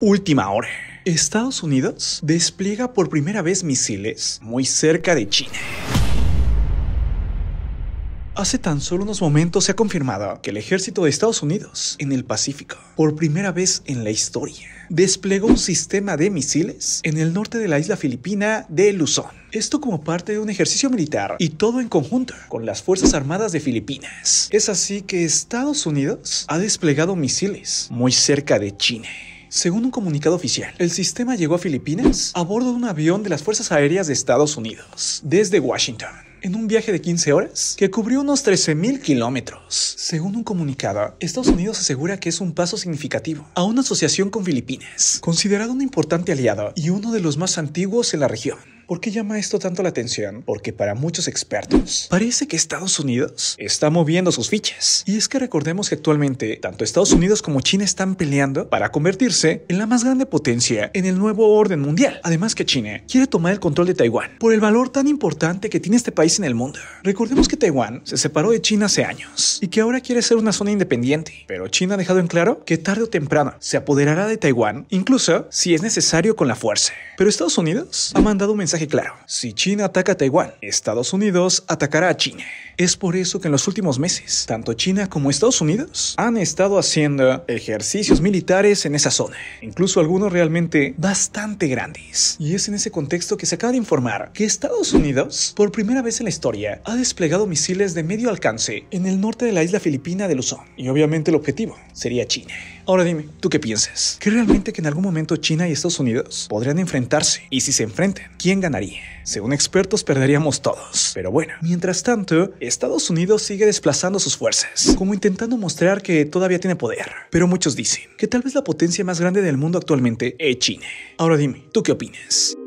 Última hora. Estados Unidos despliega por primera vez misiles muy cerca de China. Hace tan solo unos momentos se ha confirmado que el ejército de Estados Unidos en el Pacífico, por primera vez en la historia, desplegó un sistema de misiles en el norte de la isla filipina de Luzón. Esto como parte de un ejercicio militar y todo en conjunto con las Fuerzas Armadas de Filipinas. Es así que Estados Unidos ha desplegado misiles muy cerca de China. Según un comunicado oficial, el sistema llegó a Filipinas a bordo de un avión de las Fuerzas Aéreas de Estados Unidos, desde Washington en un viaje de 15 horas que cubrió unos 13.000 kilómetros. Según un comunicado, Estados Unidos asegura que es un paso significativo a una asociación con Filipinas, considerado un importante aliado y uno de los más antiguos en la región. ¿Por qué llama esto tanto la atención? Porque para muchos expertos parece que Estados Unidos está moviendo sus fichas. Y es que recordemos que actualmente tanto Estados Unidos como China están peleando para convertirse en la más grande potencia en el nuevo orden mundial. Además que China quiere tomar el control de Taiwán por el valor tan importante que tiene este país en el mundo. Recordemos que Taiwán se separó de China hace años y que ahora quiere ser una zona independiente, pero China ha dejado en claro que tarde o temprano se apoderará de Taiwán, incluso si es necesario con la fuerza. Pero Estados Unidos ha mandado un mensaje claro. Si China ataca a Taiwán, Estados Unidos atacará a China. Es por eso que en los últimos meses, tanto China como Estados Unidos han estado haciendo ejercicios militares en esa zona, incluso algunos realmente bastante grandes. Y es en ese contexto que se acaba de informar que Estados Unidos, por primera vez en la historia, ha desplegado misiles de medio alcance en el norte de la isla filipina de Luzón. Y obviamente el objetivo sería China. Ahora dime, ¿tú qué piensas? que realmente que en algún momento China y Estados Unidos podrían enfrentarse? Y si se enfrenten ¿quién ganaría. Según expertos, perderíamos todos. Pero bueno, mientras tanto, Estados Unidos sigue desplazando sus fuerzas, como intentando mostrar que todavía tiene poder. Pero muchos dicen que tal vez la potencia más grande del mundo actualmente es China. Ahora dime, ¿tú qué opinas?